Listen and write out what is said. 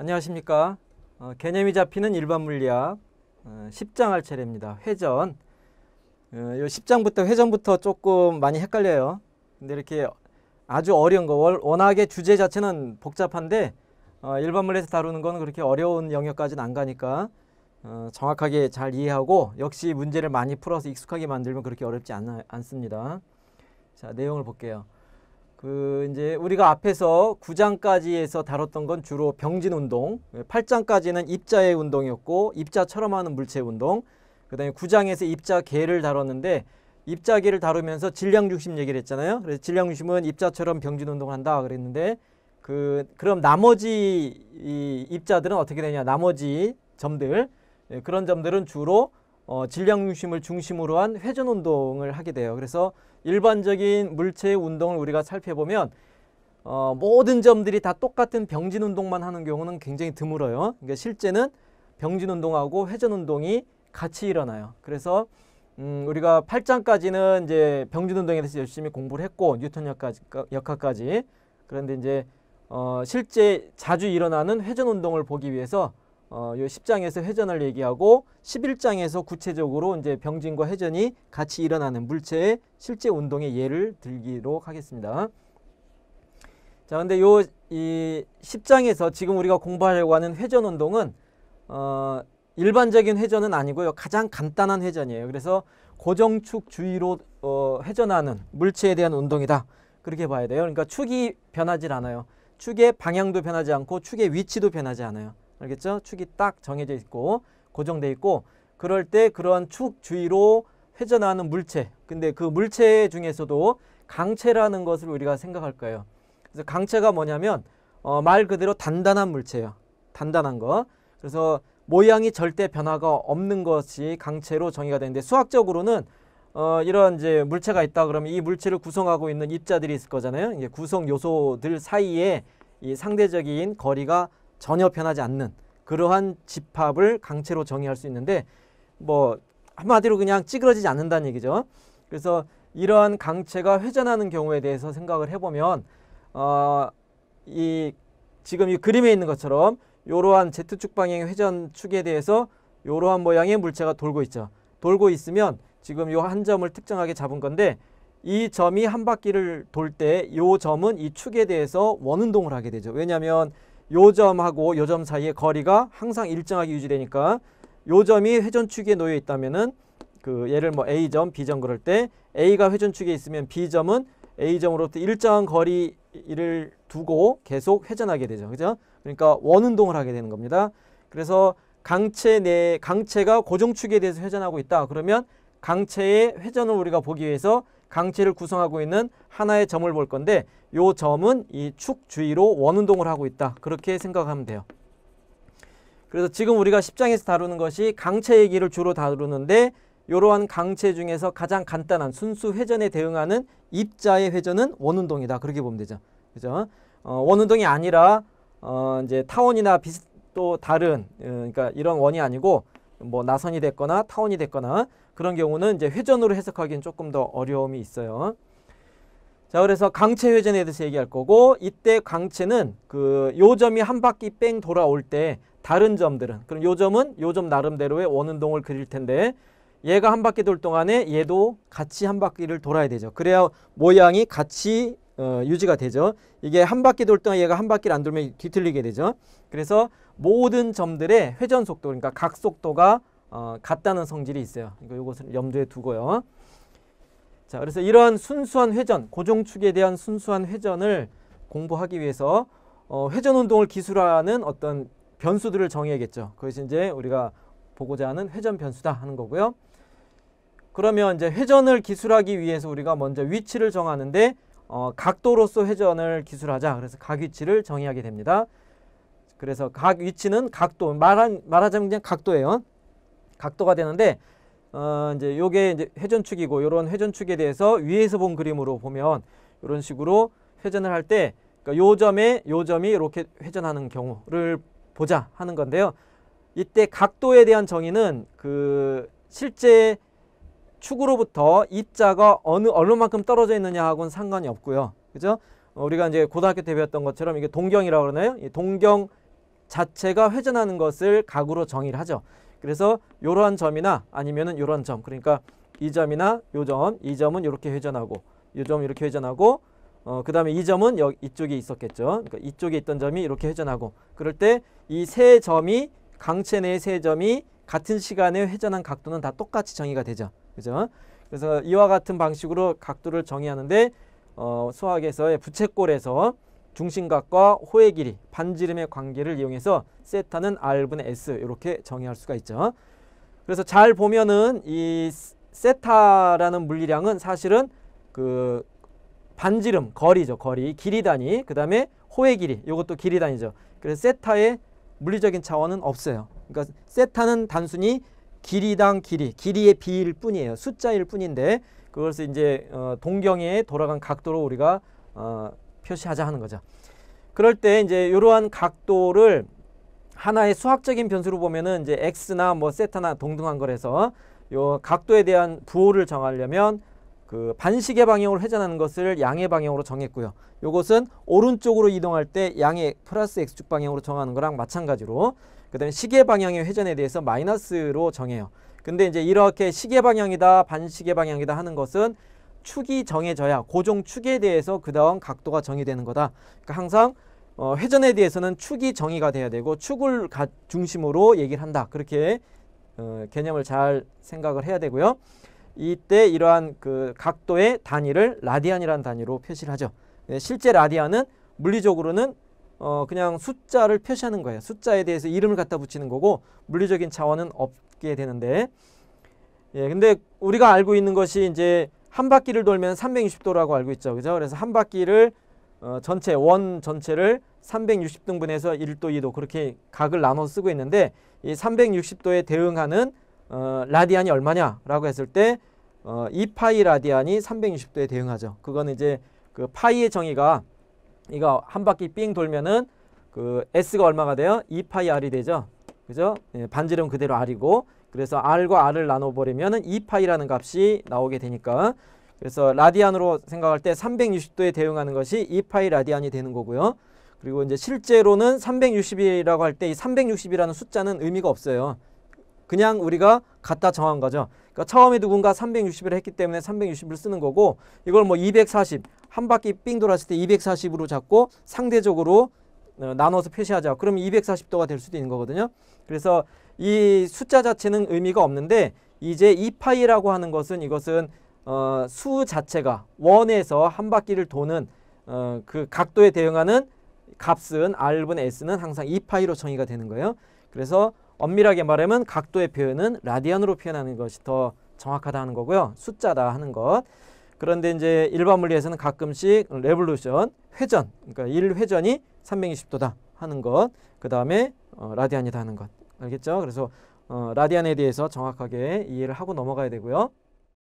안녕하십니까. 어, 개념이 잡히는 일반 물리학 어, 10장 할 차례입니다. 회전. 어, 요 10장부터 회전부터 조금 많이 헷갈려요. 근데 이렇게 아주 어려운 거 워낙에 주제 자체는 복잡한데 어, 일반 물리에서 다루는 건 그렇게 어려운 영역까지는 안 가니까 어, 정확하게 잘 이해하고 역시 문제를 많이 풀어서 익숙하게 만들면 그렇게 어렵지 않, 않습니다. 자 내용을 볼게요. 그 이제 우리가 앞에서 9장까지 에서 다뤘던 건 주로 병진 운동, 8장까지는 예, 입자의 운동이었고 입자처럼 하는 물체 운동, 그다음에 9장에서 입자계를 다뤘는데 입자계를 다루면서 질량 중심 얘기를 했잖아요. 그래서 질량 중심은 입자처럼 병진 운동을 한다 그랬는데 그 그럼 나머지 이 입자들은 어떻게 되냐? 나머지 점들 예, 그런 점들은 주로 어, 질량 중심을 중심으로 한 회전 운동을 하게 돼요. 그래서 일반적인 물체의 운동을 우리가 살펴보면 어, 모든 점들이 다 똑같은 병진 운동만 하는 경우는 굉장히 드물어요. 그러니까 실제는 병진 운동하고 회전 운동이 같이 일어나요. 그래서 음, 우리가 8장까지는 이제 병진 운동에 대해서 열심히 공부를 했고 뉴턴 역까지 역학까지. 그런데 이제 어, 실제 자주 일어나는 회전 운동을 보기 위해서 어, 이 10장에서 회전을 얘기하고 11장에서 구체적으로 이제 병진과 회전이 같이 일어나는 물체의 실제 운동의 예를 들기로 하겠습니다. 자, 근데 요이 10장에서 지금 우리가 공부하려고 하는 회전 운동은 어, 일반적인 회전은 아니고요. 가장 간단한 회전이에요. 그래서 고정축 주위로 어, 회전하는 물체에 대한 운동이다. 그렇게 봐야 돼요. 그러니까 축이 변하지 않아요. 축의 방향도 변하지 않고 축의 위치도 변하지 않아요. 알겠죠? 축이 딱 정해져 있고 고정되어 있고 그럴 때 그러한 축 주위로 회전하는 물체 근데 그 물체 중에서도 강체라는 것을 우리가 생각할 거예요. 그래서 강체가 뭐냐면 어, 말 그대로 단단한 물체예요. 단단한 거. 그래서 모양이 절대 변화가 없는 것이 강체로 정의가 되는데 수학적으로는 어, 이런 이제 물체가 있다 그러면 이 물체를 구성하고 있는 입자들이 있을 거잖아요. 이게 구성 요소들 사이에 이 상대적인 거리가 전혀 변하지 않는 그러한 집합을 강체로 정의할 수 있는데 뭐 한마디로 그냥 찌그러지지 않는다는 얘기죠. 그래서 이러한 강체가 회전하는 경우에 대해서 생각을 해보면 어, 이 지금 이 그림에 있는 것처럼 이러한 Z축 방향의 회전축에 대해서 이러한 모양의 물체가 돌고 있죠. 돌고 있으면 지금 이 한 점을 특정하게 잡은 건데 이 점이 한 바퀴를 돌 때 이 점은 이 축에 대해서 원운동을 하게 되죠. 왜냐하면 요점하고 요점 사이의 거리가 항상 일정하게 유지되니까 요점이 회전축에 놓여 있다면은 그 예를 뭐 A점, B점 그럴 때 A가 회전축에 있으면 B점은 A점으로부터 일정한 거리를 두고 계속 회전하게 되죠. 그죠? 그러니까 원운동을 하게 되는 겁니다. 그래서 강체 내 강체가 고정축에 대해서 회전하고 있다. 그러면 강체의 회전을 우리가 보기 위해서 강체를 구성하고 있는 하나의 점을 볼 건데 이 점은 이 축 주위로 원운동을 하고 있다. 그렇게 생각하면 돼요. 그래서 지금 우리가 10장에서 다루는 것이 강체 얘기를 주로 다루는데 이러한 강체 중에서 가장 간단한 순수 회전에 대응하는 입자의 회전은 원운동이다. 그렇게 보면 되죠. 그죠? 어, 원운동이 아니라 어, 이제 타원이나 비슷 또 다른 어, 그러니까 이런 원이 아니고 뭐 나선이 됐거나 타원이 됐거나 그런 경우는 이제 회전으로 해석하기엔 조금 더 어려움이 있어요. 자, 그래서 강체 회전에 대해서 얘기할 거고 이때 강체는 그 요점이 한 바퀴 뺑 돌아올 때 다른 점들은 그럼 요점은 요점 나름대로의 원운동을 그릴 텐데 얘가 한 바퀴 돌 동안에 얘도 같이 한 바퀴를 돌아야 되죠. 그래야 모양이 같이 어, 유지가 되죠. 이게 한 바퀴 돌 동안 얘가 한 바퀴를 안 돌면 뒤틀리게 되죠. 그래서 모든 점들의 회전 속도 그러니까 각 속도가 어, 같다는 성질이 있어요. 이거 니 이것을 염두에 두고요. 자, 그래서 이러한 순수한 회전, 고정축에 대한 순수한 회전을 공부하기 위해서 어, 회전 운동을 기술하는 어떤 변수들을 정해야겠죠. 그것이 이제 우리가 보고자 하는 회전 변수다 하는 거고요. 그러면 이제 회전을 기술하기 위해서 우리가 먼저 위치를 정하는데 어, 각도로서 회전을 기술하자. 그래서 각 위치를 정의하게 됩니다. 그래서 각 위치는 각도, 말한, 말하자면 그냥 각도예요. 각도가 되는데 어 이제 요게 이제 회전축이고 요런 회전축에 대해서 위에서 본 그림으로 보면 요런 식으로 회전을 할 때 그러니까 요 점에 요 점이 이렇게 회전하는 경우를 보자 하는 건데요. 이때 각도에 대한 정의는 그 실제 축으로부터 입자가 어느 얼마만큼 떨어져 있느냐 하고는 상관이 없고요. 그죠? 어, 우리가 이제 고등학교 때 배웠던 것처럼 이게 동경이라고 그러나요? 이 동경 자체가 회전하는 것을 각으로 정의를 하죠. 그래서 이러한 점이나 아니면은 이러한 점 그러니까 이 점이나 이 점, 이 점은 이렇게 회전하고 이점 이렇게 회전하고 어, 그 다음에 이 점은 여 이쪽에 있었겠죠. 그러니까 이쪽에 있던 점이 이렇게 회전하고 그럴 때 이 세 점이 강체 내 세 점이 같은 시간에 회전한 각도는 다 똑같이 정의가 되죠. 그죠? 그래서 이와 같은 방식으로 각도를 정의하는데 어, 수학에서의 부채꼴에서 중심각과 호의 길이, 반지름의 관계를 이용해서 세타는 R분의 S 이렇게 정의할 수가 있죠. 그래서 잘 보면은 이 세타라는 물리량은 사실은 그 반지름, 거리죠. 거리, 길이 단위, 그 다음에 호의 길이, 이것도 길이 단위죠. 그래서 세타의 물리적인 차원은 없어요. 그러니까 세타는 단순히 길이당 길이, 길이의 비일 뿐이에요. 숫자일 뿐인데 그것을 이제 어, 동경에 돌아간 각도로 우리가 어, 표시하자 하는 거죠. 그럴 때 이제 이러한 각도를 하나의 수학적인 변수로 보면은 이제 x나 뭐 세타나 동등한 걸 해서 요 각도에 대한 부호를 정하려면 그 반시계 방향으로 회전하는 것을 양의 방향으로 정했고요. 요것은 오른쪽으로 이동할 때 양의 플러스 x축 방향으로 정하는 거랑 마찬가지로 그다음에 시계 방향의 회전에 대해서 마이너스로 정해요. 근데 이제 이렇게 시계 방향이다 반시계 방향이다 하는 것은 축이 정해져야 고정 축에 대해서 그 다음 각도가 정의되는 거다. 그러니까 항상 어, 회전에 대해서는 축이 정의가 돼야 되고 축을 가, 중심으로 얘기를 한다. 그렇게 어, 개념을 잘 생각을 해야 되고요. 이때 이러한 그 각도의 단위를 라디안이라는 단위로 표시를 하죠. 네, 실제 라디안은 물리적으로는 어, 그냥 숫자를 표시하는 거예요. 숫자에 대해서 이름을 갖다 붙이는 거고 물리적인 차원은 없게 되는데 예, 근데 우리가 알고 있는 것이 이제 한 바퀴를 돌면 360도라고 알고 있죠. 그죠? 그래서 한 바퀴를 어, 전체 원 전체를 360등분해서 1도, 2도 그렇게 각을 나눠 쓰고 있는데 이 360도에 대응하는 어, 라디안이 얼마냐라고 했을 때 어, 2파이 라디안이 360도에 대응하죠. 그거는 이제 그 파이의 정의가 이거 한 바퀴 삥 돌면은 그 S가 얼마가 돼요? 2파이 R이 되죠. 그죠? 예, 반지름 그대로 R이고 그래서 R과 R을 나눠버리면 2파이라는 값이 나오게 되니까 그래서 라디안으로 생각할 때 360도에 대응하는 것이 2파이 라디안이 되는 거고요. 그리고 이제 실제로는 360이라고 할 때 이 360이라는 숫자는 의미가 없어요. 그냥 우리가 갖다 정한 거죠. 그러니까 처음에 누군가 360을 했기 때문에 360을 쓰는 거고 이걸 뭐 240, 한 바퀴 삥 돌았을 때 240으로 잡고 상대적으로 어, 나눠서 표시하자. 그러면 240도가 될 수도 있는 거거든요. 그래서 이 숫자 자체는 의미가 없는데 이제 이 파이라고 하는 것은 이것은 어, 수 자체가 원에서 한 바퀴를 도는 어, 그 각도에 대응하는 값은 R분 S는 항상 2파이로 정의가 되는 거예요. 그래서 엄밀하게 말하면 각도의 표현은 라디안으로 표현하는 것이 더 정확하다 하는 거고요. 숫자다 하는 것. 그런데 이제 일반 물리에서는 가끔씩 레볼루션, 회전, 그러니까 1회전이 360도다 하는 것. 그 다음에 어, 라디안이다 하는 것. 알겠죠? 그래서 어, 라디안에 대해서 정확하게 이해를 하고 넘어가야 되고요.